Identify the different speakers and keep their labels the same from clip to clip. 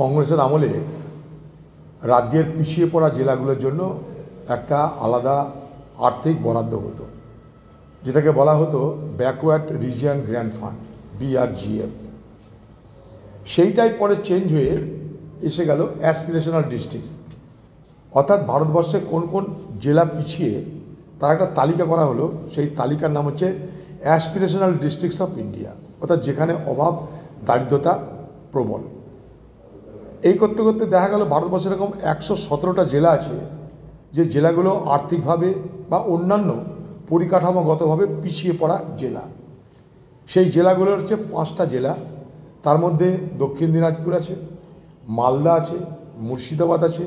Speaker 1: কংগ্রেসের আমলে রাজ্যের পিছিয়ে পড়া জেলাগুলোর জন্য একটা আলাদা আর্থিক বরাদ্দ হতো যেটাকে বলা হতো backward region grant fund BRGF সেইটাই পরে চেঞ্জ হয়ে এসে গেল অ্যাসপিরেশনাল ডিস্ট্রিক্টস অর্থাৎ ভারতবর্ষে কোন কোন জেলা পিছিয়ে তার একটা তালিকা করা হলো সেই তালিকার নাম হচ্ছে অ্যাসপিরেশনাল ডিস্ট্রিক্টস অফ ইন্ডিয়া অর্থাৎ যেখানে অভাব দারিদ্রতা প্রবল এই করতে করতে দেখা গেল ভারতবর্ষে এরকম একশো সতেরোটা জেলা আছে যে জেলাগুলো আর্থিকভাবে বা অন্যান্য পরিকাঠামোগতভাবে পিছিয়ে পড়া জেলা সেই জেলাগুলো হচ্ছে পাঁচটা জেলা তার মধ্যে দক্ষিণ দিনাজপুর আছে মালদা আছে মুর্শিদাবাদ আছে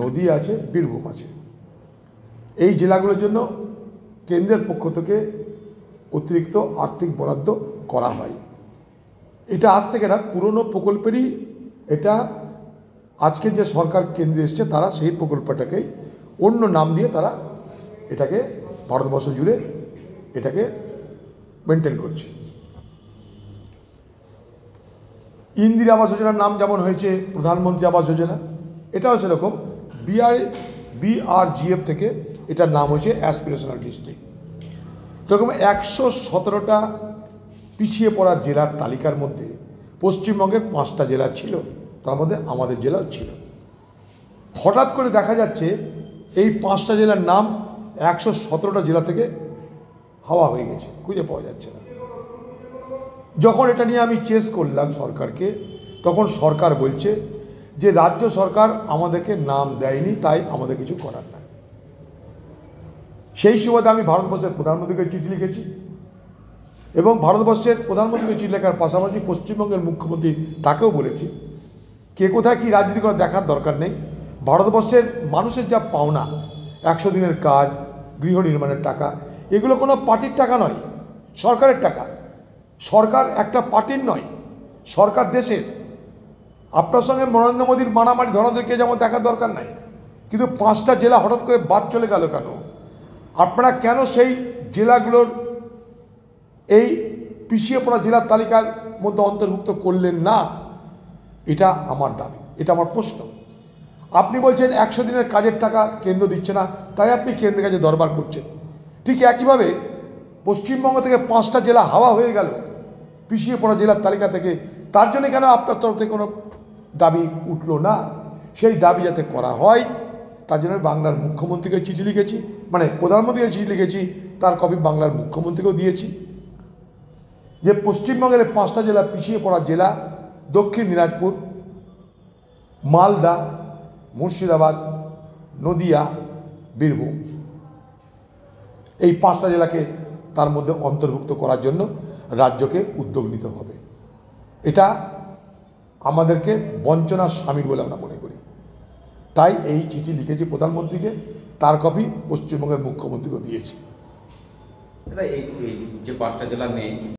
Speaker 1: নদী আছে বীরভূম আছে এই জেলাগুলোর জন্য কেন্দ্রের পক্ষ থেকে অতিরিক্ত আর্থিক বরাদ্দ করা হয় এটা আজ থেকে না পুরনো প্রকল্পেরই এটা আজকে যে সরকার কেন্দ্রে এসছে তারা সেই প্রকল্পটাকেই অন্য নাম দিয়ে তারা এটাকে ভারতবর্ষ জুড়ে এটাকে মেনটেন করছে ইন্দিরা আবাস যোজনার নাম যেমন হয়েছে প্রধানমন্ত্রী আবাস যোজনা এটাও সেরকম বিআর বিআরজিএফ থেকে এটার নাম হয়েছে অ্যাসপিরেশনাল ডিস্ট্রিক্ট সেরকম একশো সতেরোটা পিছিয়ে পড়া জেলার তালিকার মধ্যে পশ্চিমবঙ্গের পাঁচটা জেলা ছিল তার মধ্যে আমাদের জেলাও ছিল হঠাৎ করে দেখা যাচ্ছে এই পাঁচটা জেলার নাম একশো সতেরোটা জেলা থেকে হাওয়া হয়ে গেছে খুঁজে পাওয়া যাচ্ছে না যখন এটা নিয়ে আমি চেস করলাম সরকারকে তখন সরকার বলছে যে রাজ্য সরকার আমাদেরকে নাম দেয়নি তাই আমাদের কিছু করার নাই সেই সুবাদে আমি ভারতবর্ষের প্রধানমন্ত্রীকে চিঠি লিখেছি এবং ভারতবর্ষের প্রধানমন্ত্রীকে চিঠি লেখার পাশাপাশি পশ্চিমবঙ্গের মুখ্যমন্ত্রী তাকেও বলেছি কে কোথায় কী রাজনীতি করা দেখার দরকার নেই ভারতবর্ষের মানুষের যা পাওনা একশো দিনের কাজ গৃহ নির্মাণের টাকা এগুলো কোনো পার্টির টাকা নয় সরকারের টাকা সরকার একটা পার্টির নয় সরকার দেশের আপনার সঙ্গে নরেন্দ্র মোদীর মারামারি ধরাদেরকে যেমন দেখার দরকার নাই কিন্তু পাঁচটা জেলা হঠাৎ করে বাদ চলে গেল কেন আপনারা কেন সেই জেলাগুলোর এই পিছিয়ে পড়া জেলার তালিকার মধ্যে অন্তর্ভুক্ত করলেন না এটা আমার দাবি এটা আমার প্রশ্ন আপনি বলছেন একশো দিনের কাজের টাকা কেন্দ্র দিচ্ছে না তাই আপনি কেন্দ্রের কাছে দরবার করছেন ঠিক একইভাবে পশ্চিমবঙ্গ থেকে পাঁচটা জেলা হাওয়া হয়ে গেল পিছিয়ে পড়া জেলার তালিকা থেকে তার জন্য কেন আপনার তরফ থেকে কোনো দাবি উঠল না সেই দাবি যাতে করা হয় তার জন্য বাংলার মুখ্যমন্ত্রীকে চিঠি লিখেছি মানে প্রধানমন্ত্রীকে চিঠি লিখেছি তার কপি বাংলার মুখ্যমন্ত্রীকেও দিয়েছি যে পশ্চিমবঙ্গের পাঁচটা জেলা পিছিয়ে পড়া জেলা দক্ষিণ দিনাজপুর মালদা মুর্শিদাবাদ নদিয়া বীরভূম এই পাঁচটা জেলাকে তার মধ্যে অন্তর্ভুক্ত করার জন্য রাজ্যকে উদ্যোগ নিতে হবে এটা আমাদেরকে বঞ্চনার স্বামীর বলে আমরা মনে করি তাই এই চিঠি লিখেছি প্রধানমন্ত্রীকে তার কপি পশ্চিমবঙ্গের মুখ্যমন্ত্রীকে দিয়েছি এটা এই যে পাঁচটা জেলা নেই